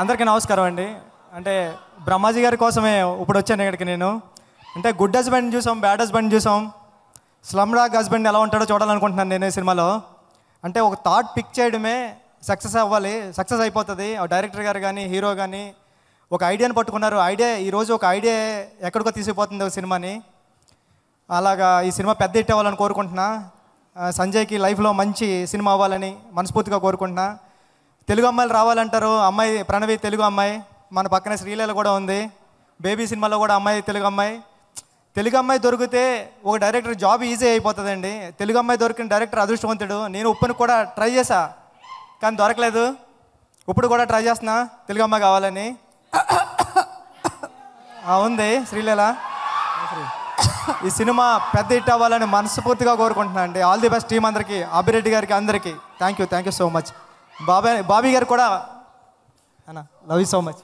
అందరికీ నమస్కారం అండి అంటే బ్రహ్మాజీ గారి కోసమే ఇప్పుడు వచ్చాను ఇక్కడికి నేను అంటే గుడ్ హస్బెండ్ చూసాం బ్యాడ్ హస్బెండ్ చూసాం స్లమ్ హస్బెండ్ ఎలా ఉంటాడో చూడాలనుకుంటున్నాను నేను ఈ సినిమాలో అంటే ఒక థాట్ పిక్ చేయడమే సక్సెస్ అవ్వాలి సక్సెస్ అయిపోతుంది డైరెక్టర్ గారు కానీ హీరో కానీ ఒక ఐడియాని పట్టుకున్నారు ఐడియా ఈరోజు ఒక ఐడియా ఎక్కడికో తీసుకుపోతుంది ఒక సినిమాని అలాగా ఈ సినిమా పెద్ద హిట్ అవ్వాలని కోరుకుంటున్నా సంజయ్కి లైఫ్లో మంచి సినిమా అవ్వాలని మనస్ఫూర్తిగా కోరుకుంటున్నా తెలుగు అమ్మాయిలు రావాలంటారు అమ్మాయి ప్రణవి తెలుగు అమ్మాయి మన పక్కనే శ్రీలీల కూడా ఉంది బేబీ సినిమాలో కూడా అమ్మాయి తెలుగు అమ్మాయి తెలుగు అమ్మాయి దొరికితే ఒక డైరెక్టర్ జాబ్ ఈజీ అయిపోతుందండి తెలుగు అమ్మాయి దొరికిన డైరెక్టర్ అదృష్టవంతుడు నేను ఉప్పును కూడా ట్రై చేశా కానీ దొరకలేదు ఇప్పుడు కూడా ట్రై చేస్తున్నా తెలుగు అమ్మాయి కావాలని ఉంది శ్రీలీల ఈ సినిమా పెద్ద హిట్ అవ్వాలని మనస్ఫూర్తిగా కోరుకుంటున్నాను అండి ఆల్ ది బెస్ట్ టీం అందరికీ అభిరెడ్డి గారికి అందరికీ thank you thank you so much బాబాయ్ బాబీ గారు కూడా అన్న లవ్ యూ సో మచ్